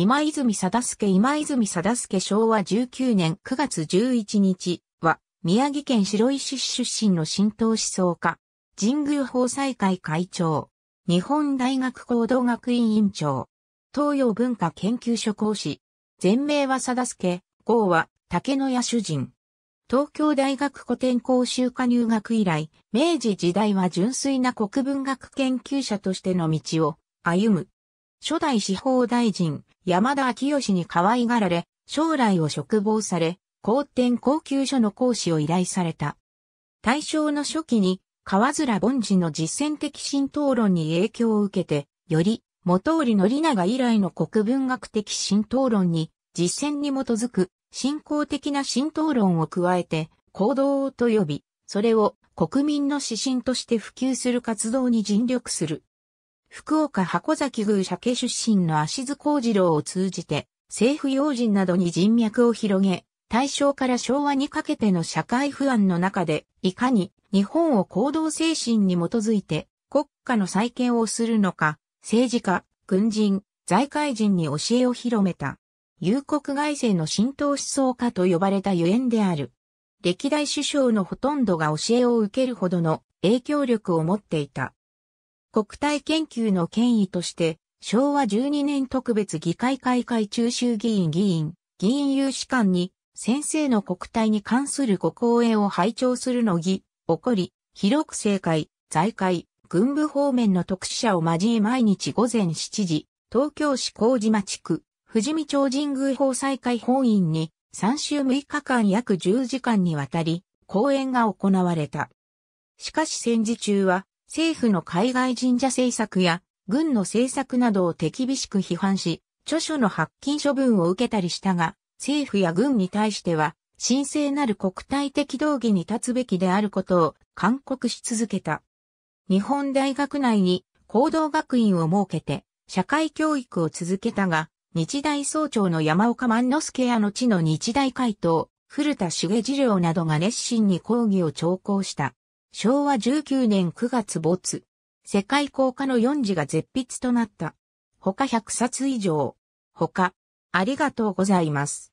今泉貞介今泉貞介昭和19年9月11日は、宮城県白石市出身の新党思想家、神宮法裁会会長、日本大学行動学院院長、東洋文化研究所講師、全名は貞介、号は竹野屋主人。東京大学古典講習科入学以来、明治時代は純粋な国文学研究者としての道を歩む。初代司法大臣、山田昭義に可愛がられ、将来を嘱望され、皇天高級所の講師を依頼された。大正の初期に、河面凡治の実践的浸討論に影響を受けて、より、元織宣長以来の国文学的浸討論に、実践に基づく、信仰的な浸討論を加えて、行動と呼び、それを国民の指針として普及する活動に尽力する。福岡箱崎宮鮭出身の足津幸次郎を通じて、政府要人などに人脈を広げ、大正から昭和にかけての社会不安の中で、いかに日本を行動精神に基づいて国家の再建をするのか、政治家、軍人、財界人に教えを広めた。有国外政の浸透思想家と呼ばれたゆえんである。歴代首相のほとんどが教えを受けるほどの影響力を持っていた。国体研究の権威として、昭和12年特別議会開会中衆議院議員、議員有志官に、先生の国体に関するご講演を拝聴するの儀、起こり、広く政界、財界、軍部方面の特使者を交え毎日午前7時、東京市麹島地区、富士見町神宮法祭会本院に、3週6日間約10時間にわたり、講演が行われた。しかし戦時中は、政府の海外神社政策や軍の政策などを手厳しく批判し、著書の発禁処分を受けたりしたが、政府や軍に対しては、神聖なる国体的道義に立つべきであることを勧告し続けた。日本大学内に行動学院を設けて、社会教育を続けたが、日大総長の山岡万之助の地の日大会頭、古田茂次郎などが熱心に講義を聴講した。昭和19年9月没。世界降下の4字が絶筆となった。他100冊以上。他、ありがとうございます。